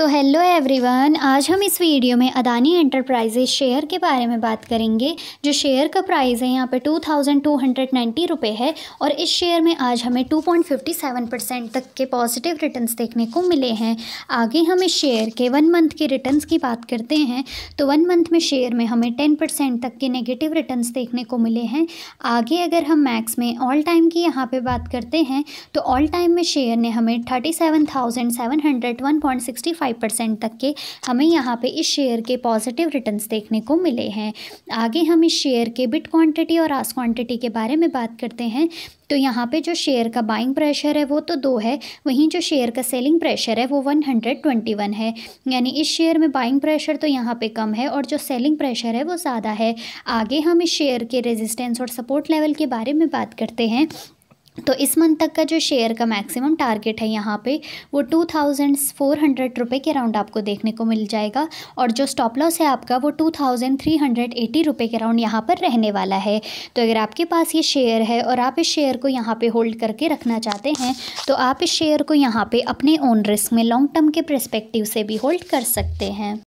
so hello everyone आज हम इस वीडियो में अदानी एंटरप्राइजेज शेयर के बारे में बात करेंगे जो शेयर का प्राइस है यहाँ पे two thousand two hundred ninety रुपये है और इस शेयर में आज हमें two point fifty seven percent तक के पॉजिटिव रिटर्न्स देखने को मिले हैं आगे हम इस शेयर के वन मंथ के रिटर्न्स की बात करते हैं तो वन मंथ में शेयर में हमें टेन परसेंट तक के नेगेटिव रिटर्न्स देखने को मिले हैं आगे अगर हम मैक्स में ऑल टाइम की यहाँ पर बात करते हैं तो ऑल टाइम में शेयर ने हमें thirty seven thousand seven hundred one point sixty five five percent तक के हमें यहाँ पे इस शेयर के पॉजिटिव रिटर्न्स देखने को मिले हैं आगे हम इस शेयर के बिट क्वांटिटी और आस क्वांटिटी के बारे में बात करते हैं तो यहाँ पे जो शेयर का बाइंग प्रेशर है वो तो दो है वहीं जो शेयर का सेलिंग प्रेशर है वो वन हंड्रेड ट्वेंटी वन है यानी इस शेयर में बाइंग प्रेशर तो यहाँ पे कम है और जो सेलिंग प्रेशर है वो ज़्यादा है आगे हम इस शेयर के रेजिस्टेंस और सपोर्ट लेवल के बारे में बात करते हैं तो इस मंथ तक का जो शेयर का मैक्सिमम टारगेट है यहाँ पे वो टू थाउजेंड फोर हंड्रेड रुपये के राउंड आपको देखने को मिल जाएगा और जो स्टॉप लॉस है आपका वो two thousand three hundred eighty रुपये के राउंड यहाँ पर रहने वाला है तो अगर आपके पास ये शेयर है और आप इस शेयर को यहाँ पे होल्ड करके रखना चाहते हैं तो आप इस शेयर को यहाँ पर अपने ओन रिस्क में लॉन्ग टर्म के प्रस्पेक्टिव से भी होल्ड कर सकते हैं